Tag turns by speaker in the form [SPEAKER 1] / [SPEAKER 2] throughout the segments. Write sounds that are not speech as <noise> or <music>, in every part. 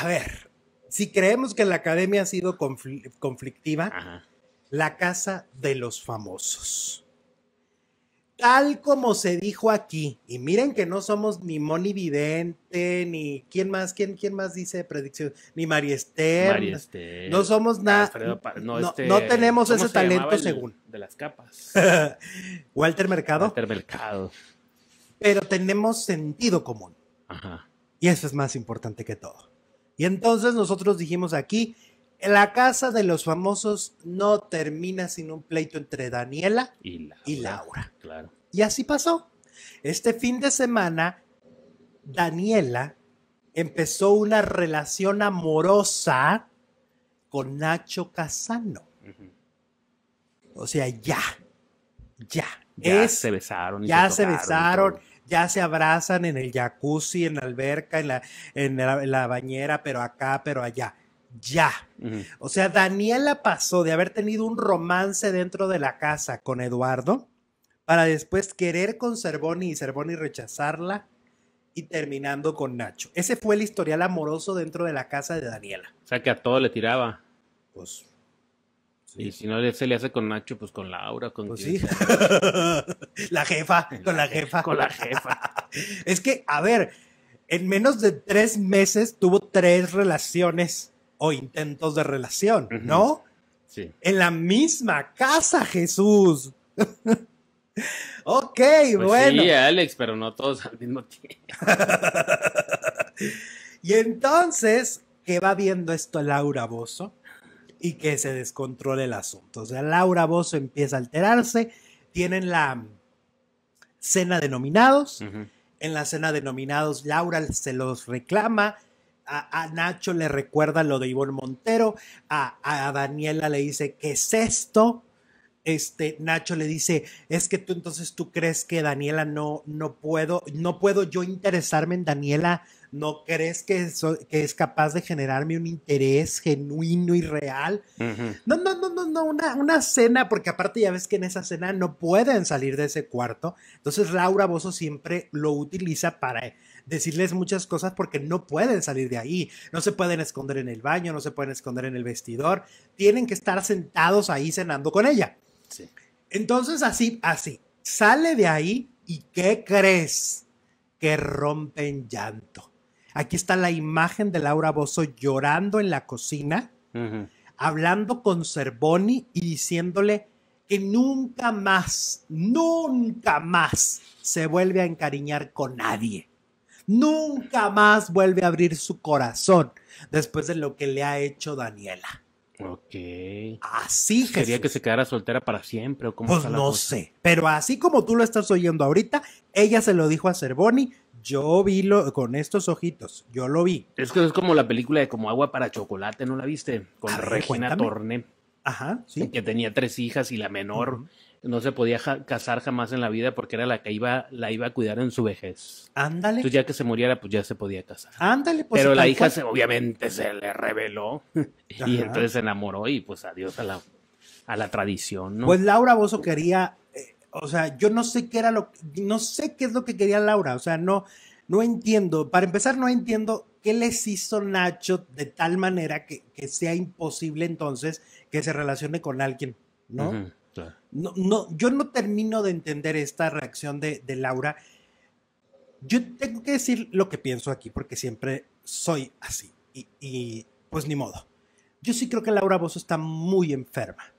[SPEAKER 1] a ver, si creemos que la academia ha sido conflictiva, la casa de los famosos. Tal como se dijo aquí, y miren que no somos ni Moni Vidente, ni quién más, quién, quién más dice predicción, ni María Esther. No somos ah, nada. Este, no, tenemos ese talento según. De las capas. <laughs> Walter Mercado. Walter Mercado. Pero tenemos sentido común. Y eso es más importante que todo. Y entonces nosotros dijimos aquí, la casa de los famosos no termina sin un pleito entre Daniela y Laura. Y, así pasó. Este fin de semana, Daniela empezó una relación amorosa con Nacho Casano. O sea, ya, ya. Ya se besaron. ya se besaron ya se abrazan en el jacuzzi, en la alberca, en la, bañera, pero acá, pero allá. Ya. O sea, Daniela pasó de haber tenido un romance dentro de la casa con Eduardo para después querer con Cervoni y Cervoni rechazarla y terminando con Nacho. Ese fue el historial amoroso dentro de la casa de Daniela.
[SPEAKER 2] O sea, que a todo le tiraba. Pues y si no se le hace con Nacho, pues con Laura, con pues sí.
[SPEAKER 1] <laughs> la jefa, con la jefa. Con la jefa. es que, a ver, en menos de tres meses tuvo tres relaciones o intentos de relación, ¿no? Sí. En la misma casa, Jesús. <laughs> ok, pues bueno. Sí, Alex,
[SPEAKER 2] pero no todos al mismo tiempo. <laughs>
[SPEAKER 1] y entonces, ¿qué va viendo esto Laura Bozo? y que se descontrole el asunto. O sea, Laura Bozo empieza a alterarse, tienen la mm, cena de nominados, en la cena de nominados Laura se los reclama, a, Nacho le recuerda lo de Ivonne Montero, a, Daniela le dice, ¿qué es esto? Este, Nacho le dice, es que tú entonces tú crees que Daniela no, no puedo, no puedo yo interesarme en Daniela ¿No crees que, es capaz de generarme un interés genuino y real? No, no, no, no, no, una, cena, porque aparte ya ves que en esa cena no pueden salir de ese cuarto. Entonces Laura Bozo siempre lo utiliza para decirles muchas cosas porque no pueden salir de ahí. No se pueden esconder en el baño, no se pueden esconder en el vestidor. Tienen que estar sentados ahí cenando con ella. Entonces así, así. Sale de ahí y ¿qué crees? Que rompen llanto. Aquí está la imagen de Laura Bozo llorando en la cocina, hablando con Cervoni y diciéndole que nunca más, nunca más se vuelve a encariñar con nadie. Nunca más vuelve a abrir su corazón después de lo que le ha hecho Daniela. Ok. Así
[SPEAKER 2] Quería que se quedara soltera para siempre o como. Pues no sé.
[SPEAKER 1] Pero así como tú lo estás oyendo ahorita, ella se lo dijo a Cervoni, yo vi lo, con estos ojitos, yo lo vi. Es que es
[SPEAKER 2] como la película de Como agua para chocolate, ¿no la viste? Con ah, Regina Torne. Ajá, sí. Que tenía tres hijas y la menor no se podía casar jamás en la vida porque era la que iba, la iba a cuidar en su vejez. Ándale. Entonces ya que se muriera, pues ya se podía casar. Ándale, pues. Pero la hija obviamente se le reveló <laughs> y entonces se enamoró y pues adiós a la, a la tradición, Pues
[SPEAKER 1] Laura Bozo quería o sea, yo no sé qué era lo, no sé qué es lo que quería Laura, o sea, no, no entiendo, para empezar, no entiendo qué les hizo Nacho de tal manera que, sea imposible entonces que se relacione con alguien, ¿no? no, no, yo no termino de entender esta reacción de, Laura. Yo tengo que decir lo que pienso aquí, porque siempre soy así. Y, pues ni modo. Yo sí creo que Laura Bozo está muy enferma.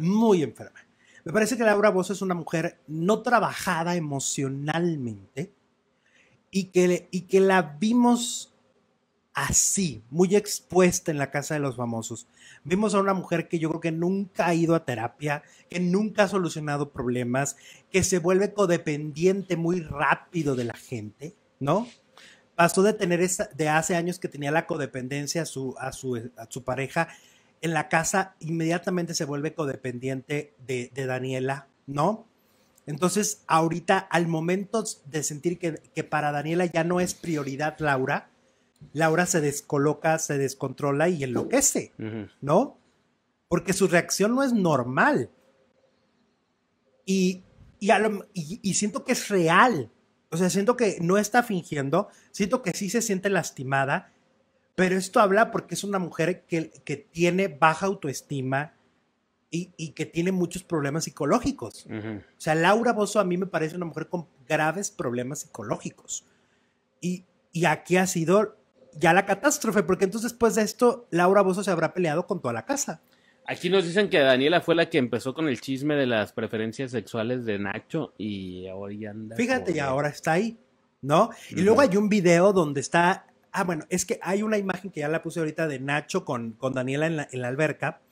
[SPEAKER 1] Muy enferma. Me parece que Laura voz es una mujer no trabajada emocionalmente y que, y que la vimos así, muy expuesta en la casa de los famosos. Vimos a una mujer que yo creo que nunca ha ido a terapia, que nunca ha solucionado problemas, que se vuelve codependiente muy rápido de la gente, ¿no? Pasó de tener esa, de hace años que tenía la codependencia su, a su, a su pareja en la casa inmediatamente se vuelve codependiente de, Daniela, ¿no? Entonces, ahorita, al momento de sentir que, para Daniela ya no es prioridad Laura, Laura se descoloca, se descontrola y enloquece, ¿no? Porque su reacción no es normal. Y, y siento que es real. O sea, siento que no está fingiendo, siento que sí se siente lastimada pero esto habla porque es una mujer que, tiene baja autoestima y, que tiene muchos problemas psicológicos. O sea, Laura Bozo a mí me parece una mujer con graves problemas psicológicos. Y, aquí ha sido ya la catástrofe, porque entonces después de esto, Laura Bozo se habrá peleado con toda la casa.
[SPEAKER 2] Aquí nos dicen que Daniela fue la que empezó con el chisme de las preferencias sexuales de Nacho y ahora ya anda. Fíjate,
[SPEAKER 1] y ahora está ahí, ¿no? Y luego hay un video donde está Ah, bueno, es que hay una imagen que ya la puse ahorita de Nacho con, con Daniela en la, alberca.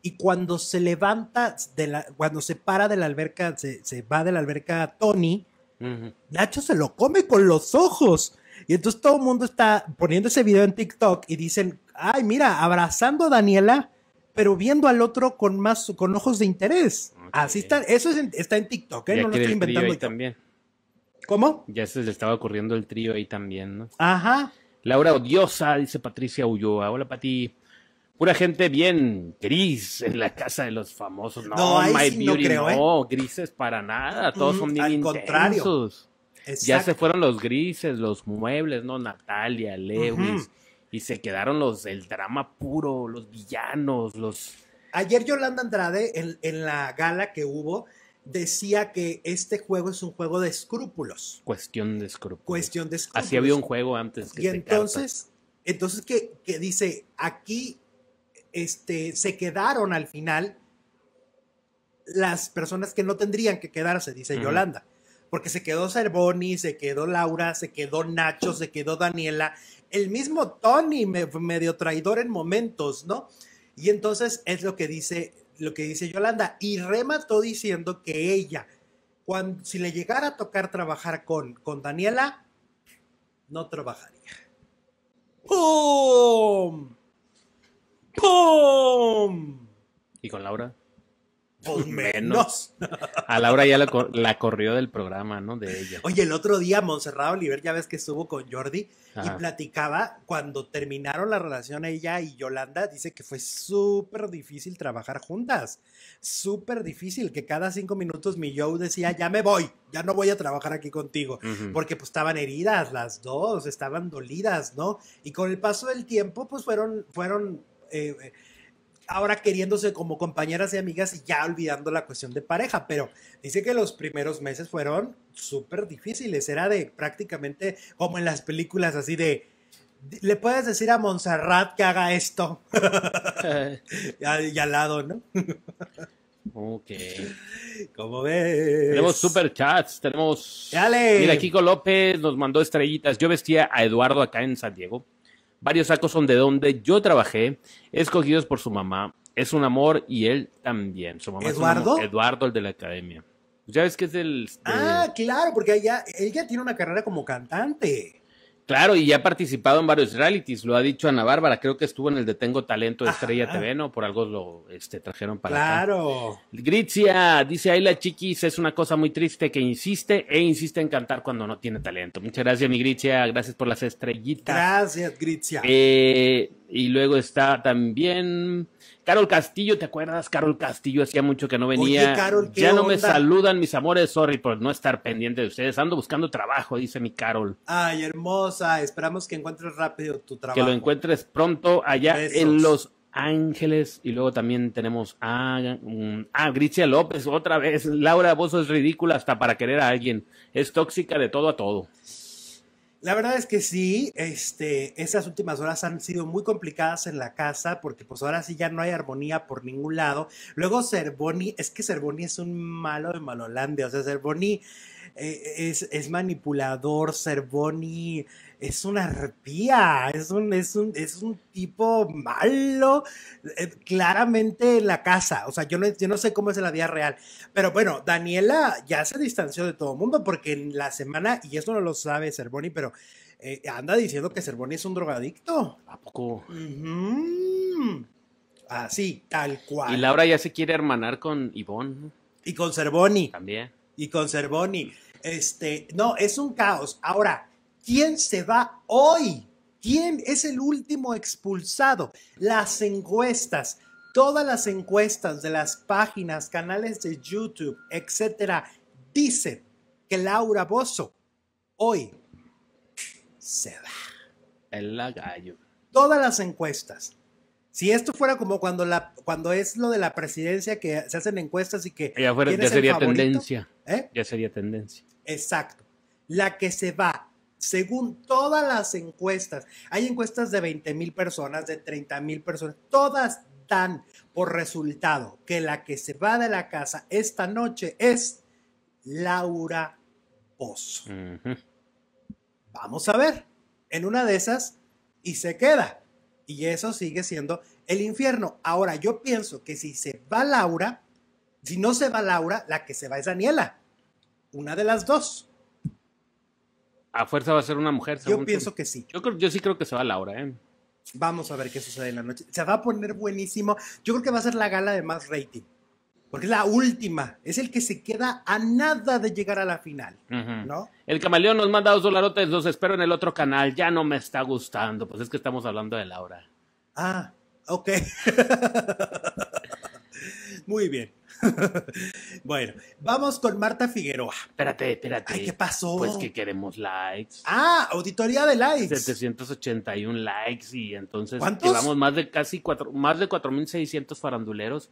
[SPEAKER 1] Y cuando se levanta, de la, cuando se para de la alberca, se, va de la alberca Tony, Nacho se lo come con los ojos. Y entonces todo el mundo está poniendo ese video en TikTok y dicen, ay, mira, abrazando a Daniela, pero viendo al otro con más, con ojos de interés. Así está, eso está en TikTok, ¿eh? no lo estoy inventando. Ahí
[SPEAKER 2] también. ¿Cómo? Ya se le estaba ocurriendo el trío ahí también, ¿no? Ajá. Laura odiosa, dice Patricia Ulloa. Hola, Pati. Pura gente bien gris en la casa de los famosos. No, no Beauty, no, ¿eh? grises para nada. Todos mm, son niños. al Ya se fueron los grises, los muebles, ¿no? Natalia, Lewis. Y se quedaron los, el drama puro, los villanos, los.
[SPEAKER 1] Ayer Yolanda Andrade, en la gala que hubo, decía que este juego es un juego de escrúpulos.
[SPEAKER 2] Cuestión de escrúpulos.
[SPEAKER 1] Cuestión de escrúpulos. Así había un juego antes que Y entonces, entonces que, dice, aquí este, se quedaron al final las personas que no tendrían que quedarse, dice Yolanda. Porque se quedó Cervoni, se quedó Laura, se quedó Nacho, se quedó Daniela, el mismo Tony, medio traidor en momentos, ¿no? Y entonces es lo que dice lo que dice Yolanda, y remató diciendo que ella, cuando, si le llegara a tocar trabajar con, con Daniela, no trabajaría. ¡Pum! ¡Pum! ¿Y con Laura? Pues <laughs> menos.
[SPEAKER 2] A Laura ya la, corrió del programa, ¿no? De ella.
[SPEAKER 1] Oye, el otro día Monserrado Oliver, ya ves que estuvo con Jordi y platicaba cuando terminaron la relación ella y Yolanda, dice que fue súper difícil trabajar juntas. Súper difícil, que cada cinco minutos mi Joe decía, ya me voy, ya no voy a trabajar aquí contigo. Porque pues estaban heridas las dos, estaban dolidas, ¿no? Y con el paso del tiempo, pues fueron, fueron... Eh, eh, ahora queriéndose como compañeras y amigas y ya olvidando la cuestión de pareja, pero dice que los primeros meses fueron súper difíciles, era de prácticamente como en las películas así de, le puedes decir a Montserrat que haga esto <laughs> y, al lado, ¿no?
[SPEAKER 2] ok. Como
[SPEAKER 1] ves. Tenemos
[SPEAKER 2] super chats, tenemos...
[SPEAKER 1] Dale. Mira, Kiko
[SPEAKER 2] López nos mandó estrellitas. Yo vestía a Eduardo acá en San Diego Varios sacos son de donde yo trabajé, escogidos por su mamá. Es un amor y él también. Su mamá ¿Eduardo? Eduardo, el de la academia. Ya ves que es el...
[SPEAKER 1] Ah, claro, porque ella, ella tiene una carrera como cantante.
[SPEAKER 2] Claro, y ya ha participado en varios realities, lo ha dicho Ana Bárbara, creo que estuvo en el de Tengo Talento de Estrella TV, ¿no? Por algo lo este, trajeron para
[SPEAKER 1] Claro.
[SPEAKER 2] dice ahí la chiquis, es una cosa muy triste que insiste e insiste en cantar cuando no tiene talento. Muchas gracias, mi Gritzia, gracias por las estrellitas. Gracias, Gritzia. Eh, y luego está también Carol Castillo, ¿te acuerdas? Carol Castillo hacía mucho que no venía. ya no me saludan, mis amores, sorry por no estar pendiente de ustedes. Ando buscando trabajo, dice mi Carol.
[SPEAKER 1] Ay, hermosa, esperamos que encuentres rápido tu trabajo. Que lo
[SPEAKER 2] encuentres pronto allá en Los Ángeles. Y luego también tenemos a, mm, a Gricia López, otra vez. Laura, vos sos ridícula hasta para querer a alguien. Es tóxica de todo a todo.
[SPEAKER 1] La verdad es que sí, este, esas últimas horas han sido muy complicadas en la casa porque pues ahora sí ya no hay armonía por ningún lado. Luego Cervoni, es que Cervoni es un malo de Malolandia, o sea, Cervoni eh, es, es manipulador, Cervoni es una arpía, es un, es un, tipo malo, eh, claramente en la casa. O sea, yo no, sé cómo es la vida real. Pero bueno, Daniela ya se distanció de todo el mundo porque en la semana, y eso no lo sabe Cervoni, pero eh, anda diciendo que Cervoni es un drogadicto. ¿A poco? Así, tal cual. Y
[SPEAKER 2] Laura ya se quiere hermanar
[SPEAKER 1] con Ivonne. Y con Cervoni. También. Y con Cervoni. Este, no, es un caos. Ahora, ¿Quién se va hoy? ¿Quién es el último expulsado? Las encuestas, todas las encuestas de las páginas, canales de YouTube, etcétera, dicen que Laura Bozo hoy se va. El lagallo. Todas las encuestas. Si esto fuera como cuando, la, cuando es lo de la presidencia que se hacen encuestas y que. Ya, sería tendencia.
[SPEAKER 2] ¿Eh? Ya sería tendencia.
[SPEAKER 1] Exacto. La que se va según todas las encuestas, hay encuestas de 20 mil personas, de 30 mil personas, todas dan por resultado que la que se va de la casa esta noche es Laura Pozo. Vamos a ver, en una de esas y se queda. Y eso sigue siendo el infierno. Ahora, yo pienso que si se va Laura, si no se va Laura, la que se va es Daniela. Una de las dos
[SPEAKER 2] a fuerza va a ser una mujer. Según yo pienso que sí. Yo, sí creo que se va Laura, ¿eh?
[SPEAKER 1] Vamos a ver qué sucede en la noche. Se va a poner buenísimo. Yo creo que va a ser la gala de más rating. Porque es la última. Es el que se queda a nada de llegar a la final. ¿no?
[SPEAKER 2] El camaleón nos manda dos dolarotes. Los espero en el otro canal. Ya no me está gustando. Pues es que estamos hablando de
[SPEAKER 1] Laura. Ah, ok. <laughs> Muy bien. <laughs> bueno, vamos con Marta Figueroa. Espérate, espérate. ¿qué pasó?
[SPEAKER 2] Pues que queremos likes. Ah, auditoría de likes. 781 likes y entonces llevamos más de casi cuatro, más de 4600 faranduleros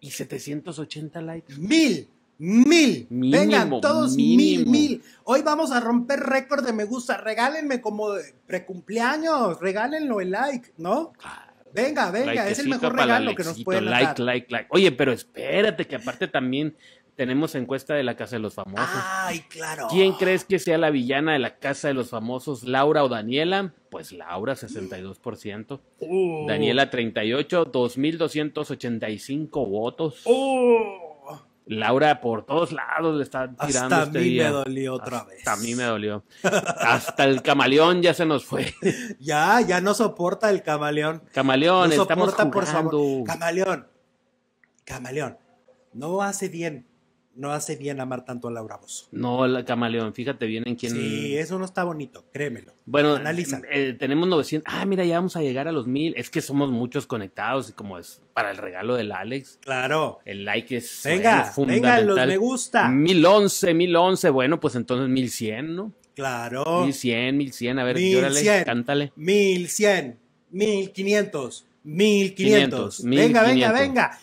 [SPEAKER 2] y
[SPEAKER 1] 780 likes. ¡Mil! Mil. Mínimo, Vengan todos mil, mil. Hoy vamos a romper récord de me gusta. Regálenme como precumpleaños. Regálenlo el like, ¿no? Claro. Venga, venga, es el mejor regalo que nos pueden dar.
[SPEAKER 2] Like, like, Oye, pero espérate, que aparte también tenemos encuesta de la Casa de los Famosos. Ay, claro. ¿Quién crees que sea la villana de la Casa de los Famosos, Laura o Daniela? Pues Laura, 62%. Uh. Daniela, 38, 2.285 votos.
[SPEAKER 1] Uh.
[SPEAKER 2] Laura por todos
[SPEAKER 1] lados le está tirando. Hasta a este mí me dolió otra vez.
[SPEAKER 2] Hasta a mí me dolió. Hasta el camaleón ya se nos fue.
[SPEAKER 1] <laughs> Ya, ya no soporta el camaleón.
[SPEAKER 2] Camaleón, estamos jugando. por
[SPEAKER 1] Camaleón, camaleón, no hace bien no hace bien amar tanto a Laura Bozo.
[SPEAKER 2] No, camaleón, fíjate bien en quién. Sí, eso
[SPEAKER 1] no está bonito, créemelo.
[SPEAKER 2] Bueno, analiza. Eh, tenemos 900. Ah, mira, ya vamos a llegar a los 1,000. Es que somos muchos conectados y como es para el regalo del Alex. Claro. El like es. Venga, fundamental. venga, los me gusta. 1011, 1011. Bueno, pues entonces 1100,
[SPEAKER 1] ¿no? Claro.
[SPEAKER 2] 1100, 1100. A ver, 1100, llórale, cántale.
[SPEAKER 1] 1100, 1500. 1500. venga, venga, venga.